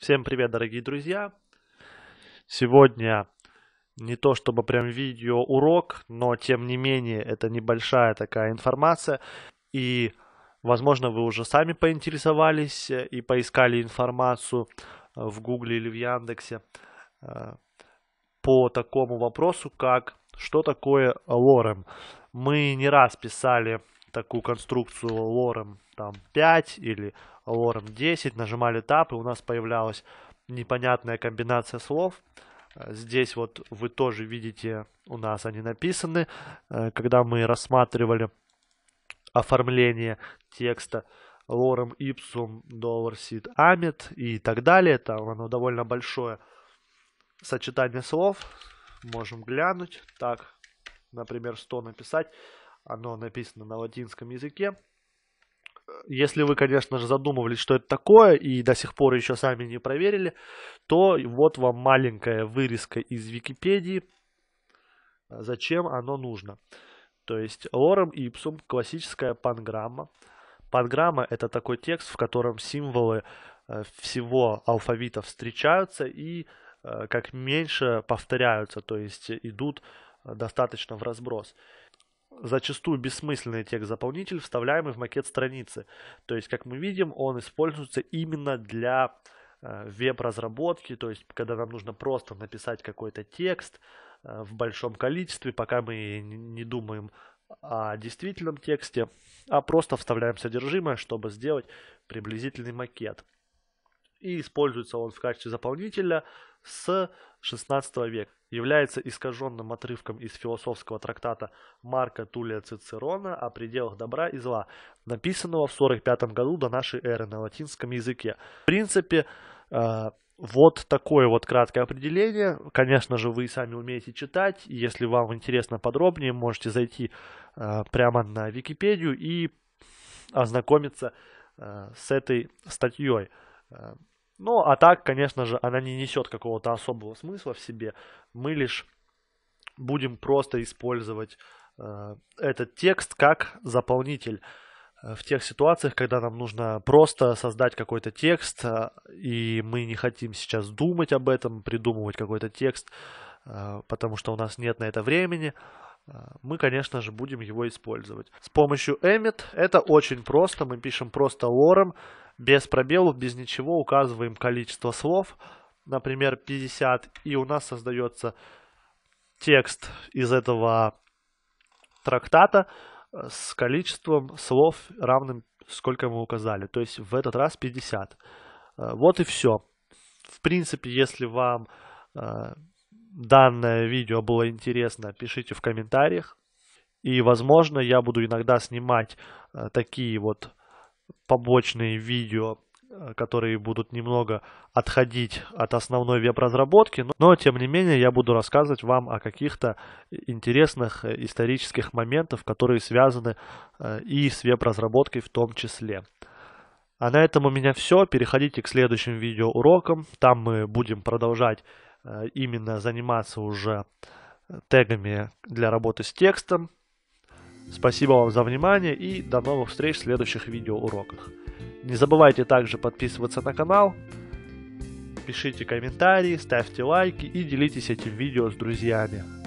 Всем привет, дорогие друзья! Сегодня не то чтобы прям видео урок, но тем не менее это небольшая такая информация. И, возможно, вы уже сами поинтересовались э, и поискали информацию э, в Гугле или в Яндексе э, по такому вопросу, как что такое лорем. Мы не раз писали такую конструкцию лорем там 5 или лором 10, нажимали тап, и у нас появлялась непонятная комбинация слов. Э, здесь вот вы тоже видите, у нас они написаны. Э, когда мы рассматривали оформление текста лором ipsum dollar seed amit и так далее, Это оно довольно большое сочетание слов. Можем глянуть. Так, например, 100 написать. Оно написано на латинском языке если вы, конечно же, задумывались, что это такое, и до сих пор еще сами не проверили, то вот вам маленькая вырезка из Википедии, а, зачем оно нужно. То есть лорем ипсум – классическая панграмма. Панграмма – это такой текст, в котором символы э, всего алфавита встречаются и э, как меньше повторяются, то есть идут э, достаточно в разброс зачастую бессмысленный текст-заполнитель, вставляемый в макет страницы. То есть, как мы видим, он используется именно для э, веб-разработки, то есть, когда нам нужно просто написать какой-то текст э, в большом количестве, пока мы не думаем о действительном тексте, а просто вставляем содержимое, чтобы сделать приблизительный макет и используется он в качестве заполнителя с XVI века. Является искаженным отрывком из философского трактата Марка Тулия Цицерона о пределах добра и зла, написанного в 45 году до нашей эры на латинском языке. В принципе, э, вот такое вот краткое определение. Конечно же, вы сами умеете читать. Если вам интересно подробнее, можете зайти э, прямо на Википедию и ознакомиться э, с этой статьей. Э, ну, а так, конечно же, она не несет какого-то особого смысла в себе. Мы лишь будем просто использовать э, этот текст как заполнитель э, в тех ситуациях, когда нам нужно просто создать какой-то текст, и мы не хотим сейчас думать об этом, придумывать какой-то текст, потому что у нас нет на это времени. А, мы, конечно же, будем его использовать. С помощью emit это очень просто. Мы пишем просто лорем, без пробелов, без ничего, указываем количество слов, например, 50, и у нас создается текст из этого трактата э, с количеством слов равным, сколько мы указали. То есть в этот раз 50. Э, вот и все. В принципе, если вам э, данное видео было интересно, пишите в комментариях. И, возможно, я буду иногда снимать э, такие вот побочные видео, э, которые будут немного отходить от основной веб-разработки, но, тем не менее я буду рассказывать вам о каких-то интересных э, исторических моментах, которые связаны и с веб-разработкой в том числе. А на этом у меня все. Переходите к следующим видеоурокам. Там мы будем продолжать Э, именно заниматься уже тегами для работы с текстом. Спасибо вам за внимание и до новых встреч в следующих видеоуроках. Не забывайте также подписываться на канал, пишите комментарии, ставьте лайки и делитесь этим видео с друзьями.